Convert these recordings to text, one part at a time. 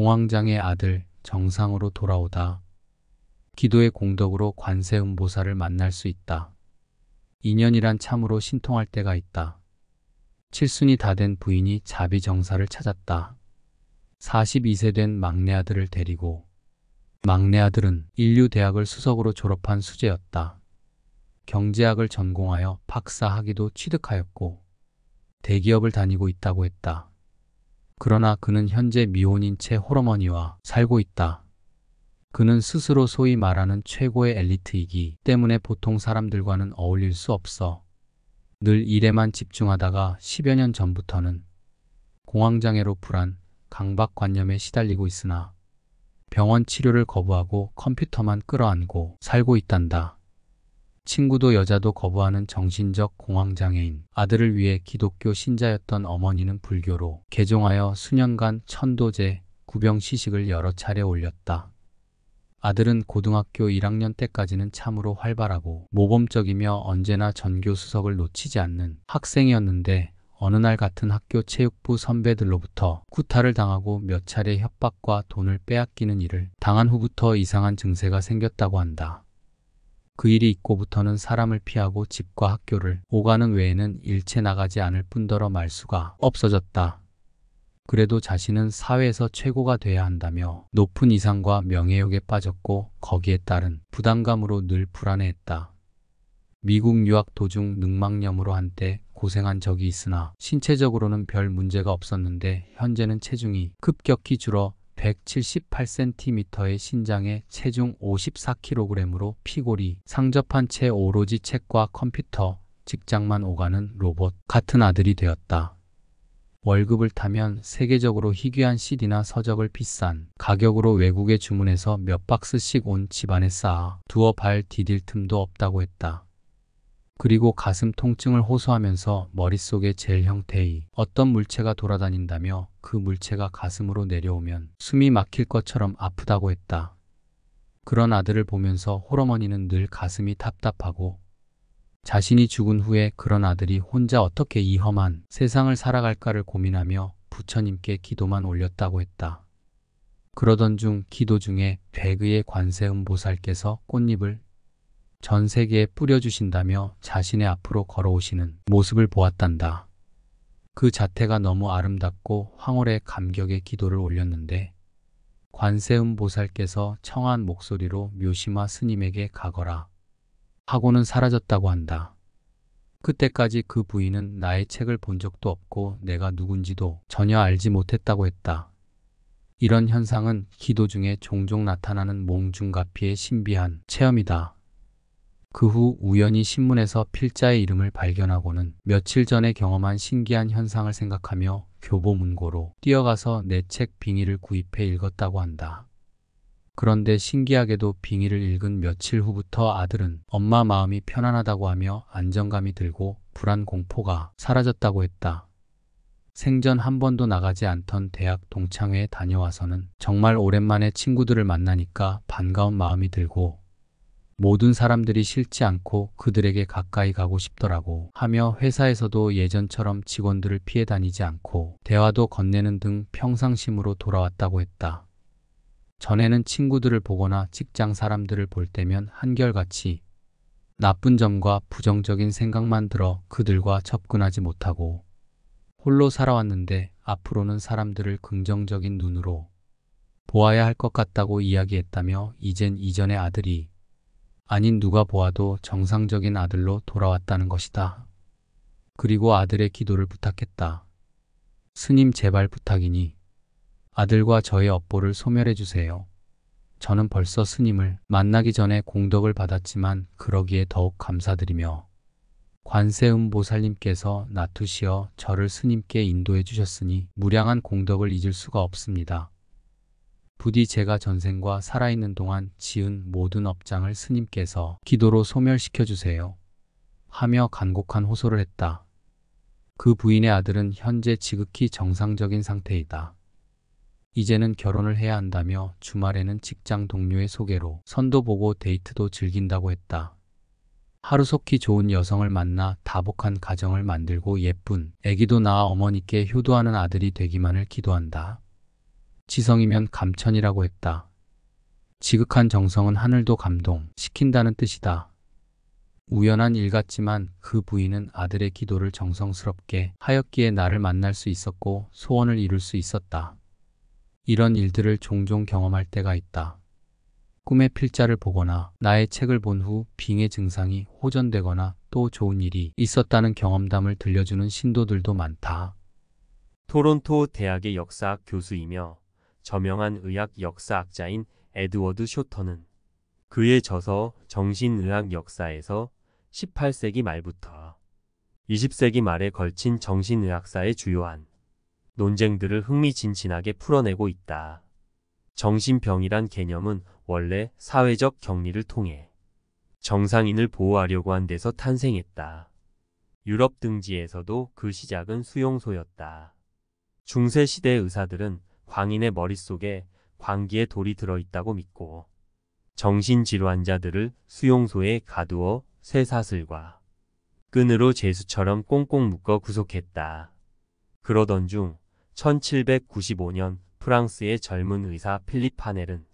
공황장애 아들 정상으로 돌아오다 기도의 공덕으로 관세음 보살을 만날 수 있다. 인연이란 참으로 신통할 때가 있다. 칠순이 다 된 부인이 자비정사를 찾았다. 42세 된 막내 아들을 데리고 막내 아들은 인류대학을 수석으로 졸업한 수재였다. 경제학을 전공하여 박사학위도 취득하였고 대기업을 다니고 있다고 했다. 그러나 그는 현재 미혼인 채 호러머니와 살고 있다. 그는 스스로 소위 말하는 최고의 엘리트이기 때문에 보통 사람들과는 어울릴 수 없어. 늘 일에만 집중하다가 10여 년 전부터는 공황장애로 불안, 강박관념에 시달리고 있으나 병원 치료를 거부하고 컴퓨터만 끌어안고 살고 있단다. 친구도 여자도 거부하는 정신적 공황장애인 아들을 위해 기독교 신자였던 어머니는 불교로 개종하여 수년간 천도제, 구병시식을 여러 차례 올렸다. 아들은 고등학교 1학년 때까지는 참으로 활발하고 모범적이며 언제나 전교 수석을 놓치지 않는 학생이었는데 어느 날 같은 학교 체육부 선배들로부터 쿠타를 당하고 몇 차례 협박과 돈을 빼앗기는 일을 당한 후부터 이상한 증세가 생겼다고 한다. 그 일이 있고부터는 사람을 피하고 집과 학교를 오가는 외에는 일체 나가지 않을 뿐더러 말수가 없어졌다. 그래도 자신은 사회에서 최고가 돼야 한다며 높은 이상과 명예욕에 빠졌고 거기에 따른 부담감으로 늘 불안해했다. 미국 유학 도중 늑막염으로 한때 고생한 적이 있으나 신체적으로는 별 문제가 없었는데 현재는 체중이 급격히 줄어 178cm의 신장에 체중 54kg으로 피골이 상접한 채 오로지 책과 컴퓨터, 직장만 오가는 로봇 같은 아들이 되었다. 월급을 타면 세계적으로 희귀한 CD나 서적을 비싼 가격으로 외국에 주문해서 몇 박스씩 온 집안에 쌓아 두어 발 디딜 틈도 없다고 했다. 그리고 가슴 통증을 호소하면서 머릿속에 젤 형태의 어떤 물체가 돌아다닌다며 그 물체가 가슴으로 내려오면 숨이 막힐 것처럼 아프다고 했다. 그런 아들을 보면서 홀어머니는늘 가슴이 답답하고 자신이 죽은 후에 그런 아들이 혼자 어떻게 이 험한 세상을 살아갈까를 고민하며 부처님께 기도만 올렸다고 했다. 그러던 중 기도 중에 배그의 관세음보살께서 꽃잎을 전 세계에 뿌려주신다며 자신의 앞으로 걸어오시는 모습을 보았단다. 그 자태가 너무 아름답고 황홀의 감격의 기도를 올렸는데 관세음 보살께서 청한 목소리로 묘시마 스님에게 가거라 하고는 사라졌다고 한다. 그때까지 그 부인은 나의 책을 본 적도 없고 내가 누군지도 전혀 알지 못했다고 했다. 이런 현상은 기도 중에 종종 나타나는 몽중가피의 신비한 체험이다. 그후 우연히 신문에서 필자의 이름을 발견하고는 며칠 전에 경험한 신기한 현상을 생각하며 교보문고로 뛰어가서 내 책 빙의를 구입해 읽었다고 한다. 그런데 신기하게도 빙의를 읽은 며칠 후부터 아들은 엄마 마음이 편안하다고 하며 안정감이 들고 불안 공포가 사라졌다고 했다. 생전 한 번도 나가지 않던 대학 동창회에 다녀와서는 정말 오랜만에 친구들을 만나니까 반가운 마음이 들고 모든 사람들이 싫지 않고 그들에게 가까이 가고 싶더라고 하며 회사에서도 예전처럼 직원들을 피해 다니지 않고 대화도 건네는 등 평상심으로 돌아왔다고 했다. 전에는 친구들을 보거나 직장 사람들을 볼 때면 한결같이 나쁜 점과 부정적인 생각만 들어 그들과 접근하지 못하고 홀로 살아왔는데 앞으로는 사람들을 긍정적인 눈으로 보아야 할 것 같다고 이야기했다며 이젠 이전의 아들이 아닌 누가 보아도 정상적인 아들로 돌아왔다는 것이다. 그리고 아들의 기도를 부탁했다. 스님 제발 부탁이니 아들과 저의 업보를 소멸해 주세요. 저는 벌써 스님을 만나기 전에 공덕을 받았지만 그러기에 더욱 감사드리며 관세음 보살님께서 나투시어 저를 스님께 인도해 주셨으니 무량한 공덕을 잊을 수가 없습니다. 부디 제가 전생과 살아있는 동안 지은 모든 업장을 스님께서 기도로 소멸시켜 주세요. 하며 간곡한 호소를 했다. 그 부인의 아들은 현재 지극히 정상적인 상태이다. 이제는 결혼을 해야 한다며 주말에는 직장 동료의 소개로 선도 보고 데이트도 즐긴다고 했다. 하루속히 좋은 여성을 만나 다복한 가정을 만들고 예쁜 애기도 낳아 어머니께 효도하는 아들이 되기만을 기도한다. 지성이면 감천이라고 했다. 지극한 정성은 하늘도 감동시킨다는 뜻이다. 우연한 일 같지만 그 부인은 아들의 기도를 정성스럽게 하였기에 나를 만날 수 있었고 소원을 이룰 수 있었다. 이런 일들을 종종 경험할 때가 있다. 꿈의 필자를 보거나 나의 책을 본 후 빙의 증상이 호전되거나 또 좋은 일이 있었다는 경험담을 들려주는 신도들도 많다. 토론토 대학의 역사학 교수이며 저명한 의학 역사학자인 에드워드 쇼터는 그의 저서 정신의학 역사에서 18세기 말부터 20세기 말에 걸친 정신의학사의 주요한 논쟁들을 흥미진진하게 풀어내고 있다. 정신병이란 개념은 원래 사회적 격리를 통해 정상인을 보호하려고 한 데서 탄생했다. 유럽 등지에서도 그 시작은 수용소였다. 중세시대 의사들은 광인의 머릿속에 광기의 돌이 들어있다고 믿고 정신질환자들을 수용소에 가두어 새 사슬과 끈으로 죄수처럼 꽁꽁 묶어 구속했다. 그러던 중 1795년 프랑스의 젊은 의사 필립 파넬은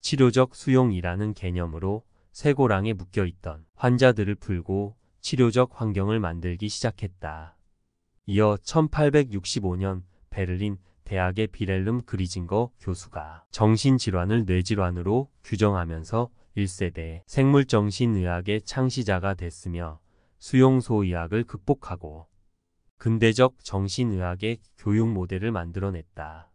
치료적 수용이라는 개념으로 쇠고랑에 묶여있던 환자들을 풀고 치료적 환경을 만들기 시작했다. 이어 1865년 베를린 대학의 비렐름 그리징거 교수가 정신질환을 뇌질환으로 규정하면서 1세대 생물정신의학의 창시자가 됐으며 수용소의학을 극복하고 근대적 정신의학의 교육 모델을 만들어냈다.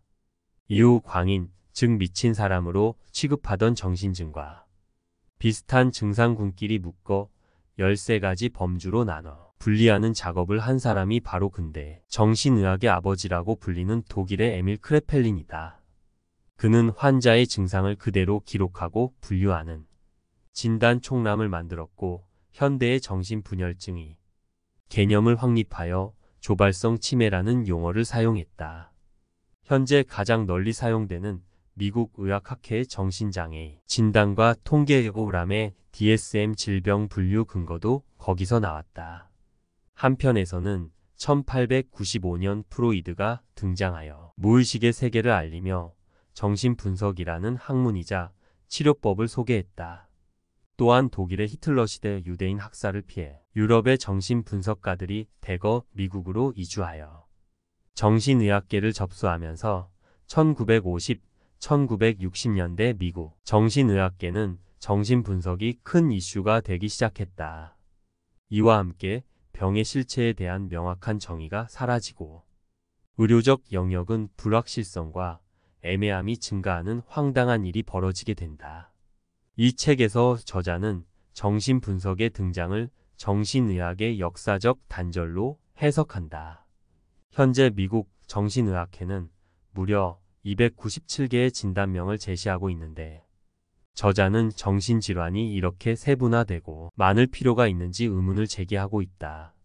이후 광인, 즉 미친 사람으로 취급하던 정신증과 비슷한 증상군끼리 묶어 13가지 범주로 나눠 분리하는 작업을 한 사람이 바로 근대 정신의학의 아버지라고 불리는 독일의 에밀 크레펠린이다. 그는 환자의 증상을 그대로 기록하고 분류하는 진단 총람을 만들었고 현대의 정신분열증이 개념을 확립하여 조발성 치매라는 용어를 사용했다. 현재 가장 널리 사용되는 미국 의학학회의 정신장애 진단과 통계 오람의 DSM 질병 분류 근거도 거기서 나왔다. 한편에서는 1895년 프로이드가 등장하여 무의식의 세계를 알리며 정신분석이라는 학문이자 치료법을 소개했다. 또한 독일의 히틀러 시대 유대인 학살을 피해 유럽의 정신분석가들이 대거 미국으로 이주하여 정신의학계를 접수하면서 1950, 1960년대 미국 정신의학계는 정신분석이 큰 이슈가 되기 시작했다. 이와 함께 병의 실체에 대한 명확한 정의가 사라지고 의료적 영역은 불확실성과 애매함이 증가하는 황당한 일이 벌어지게 된다. 이 책에서 저자는 정신분석의 등장을 정신의학의 역사적 단절로 해석한다. 현재 미국 정신의학회는 무려 297개의 진단명을 제시하고 있는데 저자는 정신질환이 이렇게 세분화되고 많을 필요가 있는지 의문을 제기하고 있다.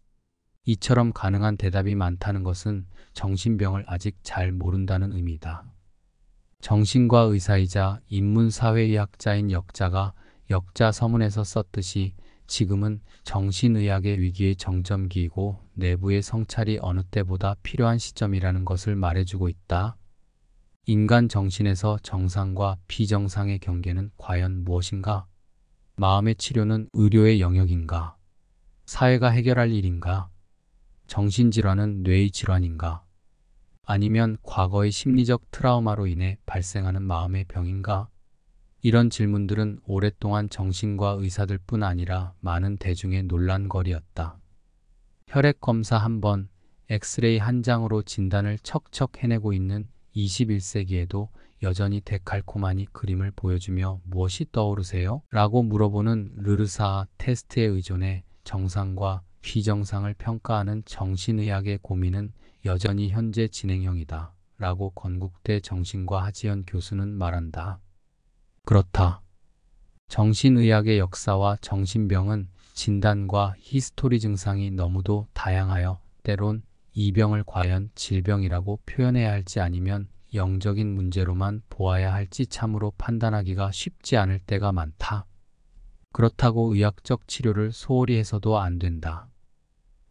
이처럼 가능한 대답이 많다는 것은 정신병을 아직 잘 모른다는 의미다. 정신과 의사이자 인문사회의학자인 역자가 역자 서문에서 썼듯이 지금은 정신의학의 위기의 정점기이고 내부의 성찰이 어느 때보다 필요한 시점이라는 것을 말해주고 있다. 인간 정신에서 정상과 비정상의 경계는 과연 무엇인가? 마음의 치료는 의료의 영역인가? 사회가 해결할 일인가? 정신질환은 뇌의 질환인가? 아니면 과거의 심리적 트라우마로 인해 발생하는 마음의 병인가? 이런 질문들은 오랫동안 정신과 의사들 뿐 아니라 많은 대중의 논란거리였다. 혈액검사 한 번, 엑스레이 한 장으로 진단을 척척 해내고 있는 21세기에도 여전히 데칼코마니 그림을 보여주며 무엇이 떠오르세요? 라고 물어보는 르르사 테스트에 의존해 정상과 비정상을 평가하는 정신의학의 고민은 여전히 현재 진행형이다. 라고 건국대 정신과 하지연 교수는 말한다. 그렇다. 정신의학의 역사와 정신병은 진단과 히스토리 증상이 너무도 다양하여 때론 이 병을 과연 질병이라고 표현해야 할지 아니면 영적인 문제로만 보아야 할지 참으로 판단하기가 쉽지 않을 때가 많다. 그렇다고 의학적 치료를 소홀히 해서도 안 된다.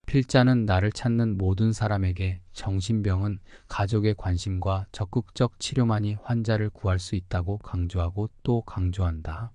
필자는 나를 찾는 모든 사람에게 정신병은 가족의 관심과 적극적 치료만이 환자를 구할 수 있다고 강조하고 또 강조한다.